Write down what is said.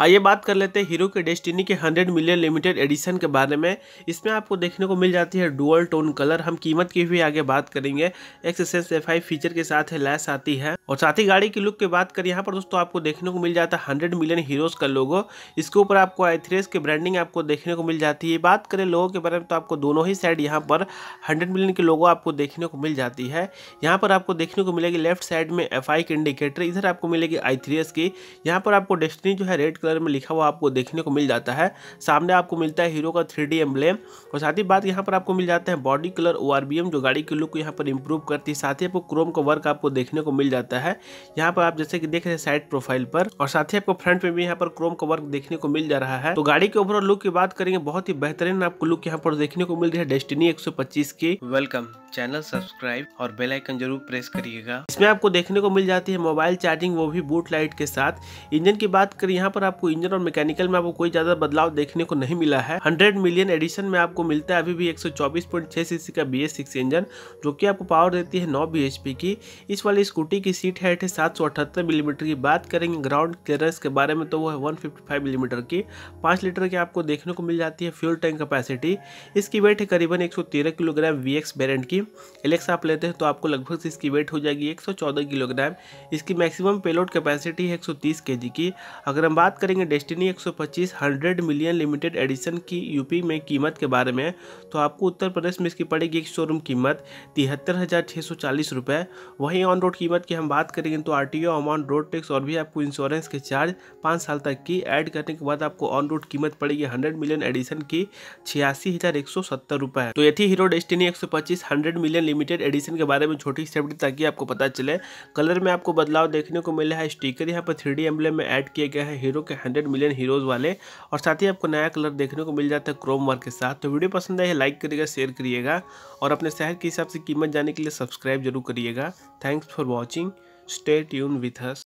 आइए बात कर लेते हैं हीरो के डेस्टिनी के 100 मिलियन लिमिटेड एडिशन के बारे में इसमें आपको देखने को मिल जाती है डुअल टोन कलर हम कीमत की भी आगे बात करेंगे एक्सेस एफ फीचर के साथ है लैस आती है और साथ ही गाड़ी की लुक की बात करें यहाँ पर दोस्तों आपको देखने को मिल जाता है हंड्रेड मिलियन हीरोज़ का लोगो इसके ऊपर आपको एथरेस की ब्रांडिंग आपको देखने को मिल जाती है बात करें लोगों के बारे में तो आपको दोनों ही साइड यहाँ पर हंड्रेड मिलियन के लोगो आपको देखने को मिल जाती है यहाँ पर आपको देखने को मिलेगी लेफ्ट साइड में एफ के इंडिकेटर इधर आपको मिलेगी आई की यहाँ पर आपको डेस्टिनी जो है रेड कलर में लिखा हुआ आपको देखने को मिल जाता है सामने आपको मिलता है हीरो का थ्री डी और साथ ही बात यहाँ पर आपको मिल जाता है बॉडी कलर ओ जो गाड़ी के लुक को यहाँ पर इम्प्रूव करती है साथ ही आपको क्रोम का वर्क आपको देखने को मिल जाता है यहाँ पर आप जैसे कि देख रहे हैं साइड प्रोफाइल पर और साथ ही आपको फ्रंट में भी यहाँ पर क्रोम का वर्क देखने को मिल जा रहा है तो गाड़ी के ओवरऑल लुक की बात करेंगे बहुत ही बेहतरीन आपको लुक यहाँ पर देखने को मिल रही है डेस्टिनी 125 की वेलकम चैनल सब्सक्राइब और बेल आइकन जरूर प्रेस करिएगा इसमें आपको देखने को मिल जाती है मोबाइल चार्जिंग वो भी बूट लाइट के साथ इंजन की बात करें यहाँ पर आप आपको इंजन और मैकेनिकल में आपको कोई ज्यादा बदलाव देखने को नहीं मिला है हंड्रेड मिलियन एडिशन में आपको मिलता है अभी भी एक सीसी का बी इंजन जो कि आपको पावर देती है नौ बी की इस वाली स्कूटी की सीट हाइट है सात मिलीमीटर की बात करेंगे ग्राउंड क्लियरेंस के बारे में तो वो है वन मिलीमीटर की पाँच लीटर की आपको देखने को मिल जाती है फ्यूल टैंक कैपेसिटी इसकी वेट है करीबन एक किलोग्राम वी एक्स की एलेक्स आप लेते हैं तो आपको लगभग से इसकी वेट हो जाएगी 114 किलोग्राम इसकी मैक्सिमम पेलोड कैपेसिटी है 130 केजी की अगर हम बात करेंगे डेस्टिनी 125 100 मिलियन लिमिटेड एडिशन की यूपी में कीमत के बारे में तो आपको उत्तर प्रदेश में इसकी पड़ेगी एक शोरूम कीमत तिहत्तर हज़ार छः सौ चालीस रुपये वहीं ऑन रोड कीमत की हम बात करेंगे तो R T amount road tax और भी आपको इंश्योरेंस के चार्ज पाँच साल तक की ऐड करने के बाद आपको ऑन रोड कीमत पड़ेगी हंड्रेड मिलियन एडिशन की छियासी हज़ार तो ये थी हीरो डेस्टिनी एक सौ मिलियन लिमिटेड एडिशन के बारे में छोटी सेफ्टी ताकि आपको पता चले कलर में आपको बदलाव देखने को मिला है स्टीकर यहाँ पर थ्री डी में ऐड किया गया है हीरो के के हंड्रेड मिलियन हीरोज़ वाले और साथ ही आपको नया कलर देखने को मिल जाता है क्रोम वर्क के साथ तो वीडियो पसंद आए लाइक करिएगा शेयर करिएगा और अपने शहर के हिसाब से कीमत जाने के लिए सब्सक्राइब जरूर करिएगा thanks for watching stay tune with has